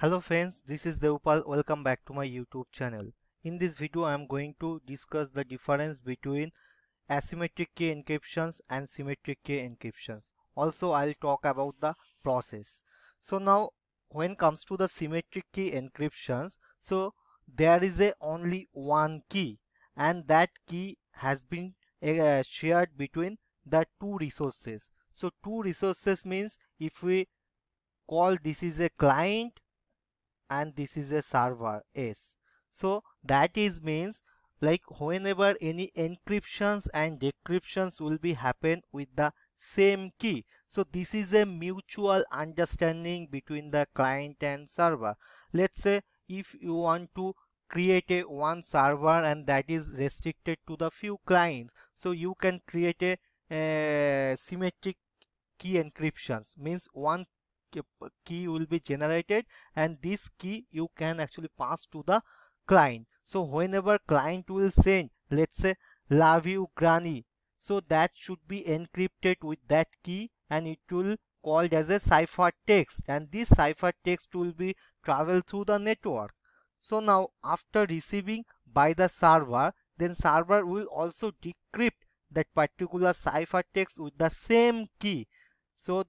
Hello friends, this is Deupal. Welcome back to my YouTube channel. In this video, I am going to discuss the difference between asymmetric key encryptions and symmetric key encryptions. Also, I'll talk about the process. So now, when comes to the symmetric key encryptions, so there is a only one key and that key has been uh, shared between the two resources. So two resources means if we call this is a client and this is a server S. So that is means like whenever any encryptions and decryptions will be happen with the same key. So this is a mutual understanding between the client and server. Let's say if you want to create a one server and that is restricted to the few clients. So you can create a, a symmetric key encryptions means one key will be generated and this key you can actually pass to the client so whenever client will send let's say love you granny so that should be encrypted with that key and it will called as a cipher text. and this cipher text will be traveled through the network so now after receiving by the server then server will also decrypt that particular cipher text with the same key so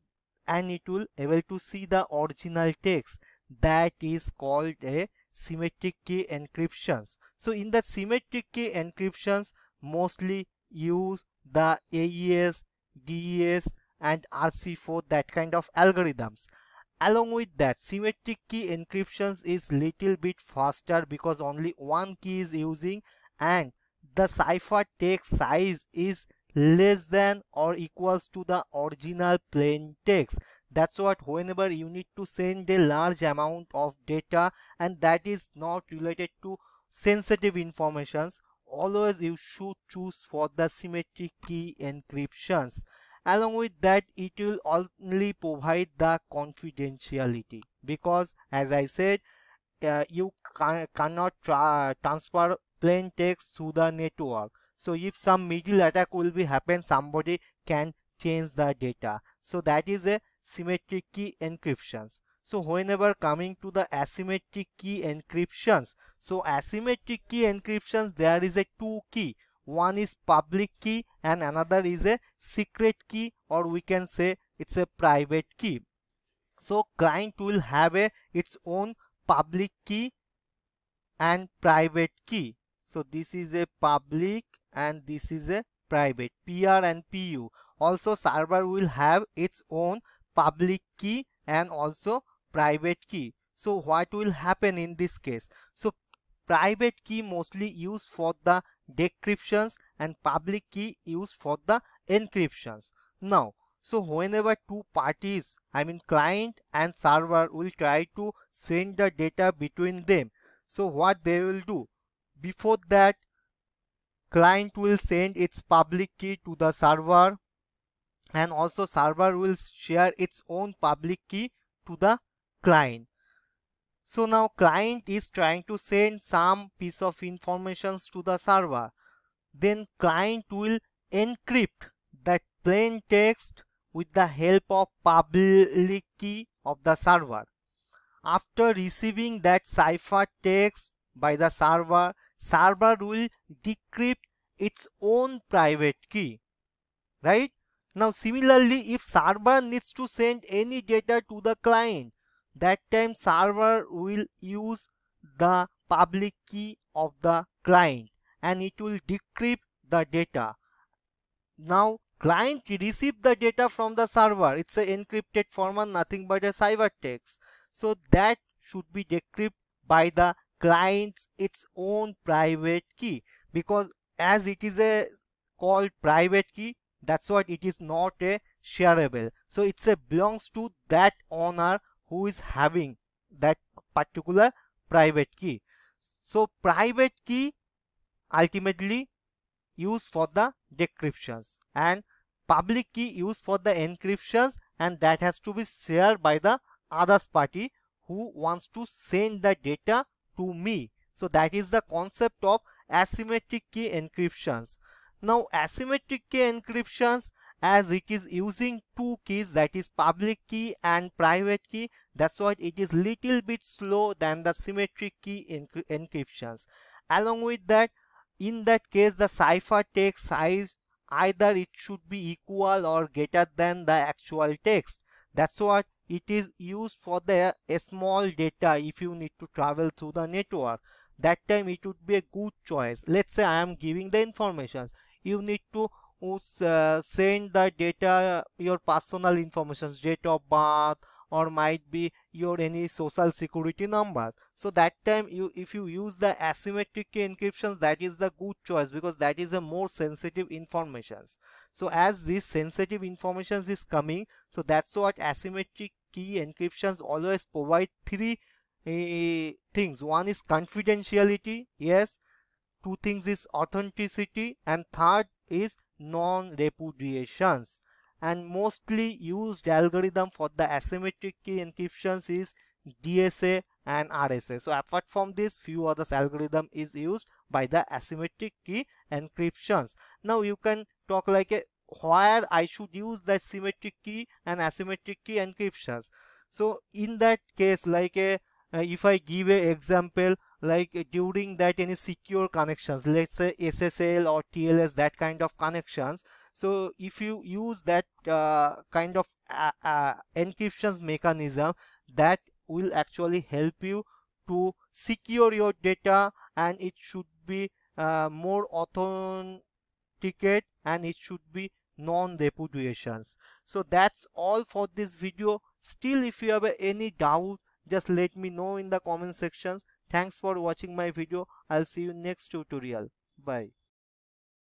and it will able to see the original text that is called a symmetric key encryptions so in the symmetric key encryptions mostly use the AES DES and RC4 that kind of algorithms along with that symmetric key encryptions is little bit faster because only one key is using and the cipher text size is less than or equals to the original plain text that's what whenever you need to send a large amount of data and that is not related to sensitive informations always you should choose for the symmetric key encryptions along with that it will only provide the confidentiality because as i said uh, you ca cannot tra transfer plain text to the network so if some middle attack will be happen, somebody can change the data. So that is a symmetric key encryptions. So whenever coming to the asymmetric key encryptions, so asymmetric key encryptions, there is a two key. One is public key and another is a secret key or we can say it's a private key. So client will have a its own public key and private key. So this is a public and this is a private PR and PU. Also server will have its own public key and also private key. So what will happen in this case? So private key mostly used for the decryptions and public key used for the encryptions. Now, so whenever two parties, I mean client and server will try to send the data between them. So what they will do? Before that, client will send its public key to the server and also server will share its own public key to the client. So now client is trying to send some piece of information to the server. Then client will encrypt that plain text with the help of public key of the server. After receiving that cipher text by the server, server will decrypt its own private key right now similarly if server needs to send any data to the client that time server will use the public key of the client and it will decrypt the data now client receive the data from the server it's an encrypted format nothing but a ciphertext so that should be decrypted by the clients its own private key because as it is a called private key that's why it is not a shareable so it's a belongs to that owner who is having that particular private key so private key ultimately used for the decryptions and public key used for the encryptions and that has to be shared by the others party who wants to send the data to me. So that is the concept of asymmetric key encryptions. Now asymmetric key encryptions as it is using two keys that is public key and private key that's why it is little bit slow than the symmetric key encryptions along with that in that case the cipher text size either it should be equal or greater than the actual text that's what it is used for the small data if you need to travel through the network that time it would be a good choice let's say i am giving the information. you need to uh, send the data your personal information date of birth or might be your any social security number so that time you if you use the asymmetric encryptions that is the good choice because that is a more sensitive informations so as this sensitive informations is coming so that's what asymmetric key encryptions always provide three uh, things one is confidentiality yes two things is authenticity and third is non-repudiations and mostly used algorithm for the asymmetric key encryptions is DSA and RSA. So apart from this few others algorithm is used by the asymmetric key encryptions. Now you can talk like a where I should use the symmetric key and asymmetric key encryptions. So in that case, like a, uh, if I give a example, like uh, during that any secure connections, let's say SSL or TLS, that kind of connections. So if you use that uh, kind of uh, uh, encryptions mechanism, that will actually help you to secure your data and it should be uh, more authentic, and it should be non-repudiations. So that's all for this video. Still if you have any doubt just let me know in the comment sections. Thanks for watching my video. I'll see you next tutorial. Bye.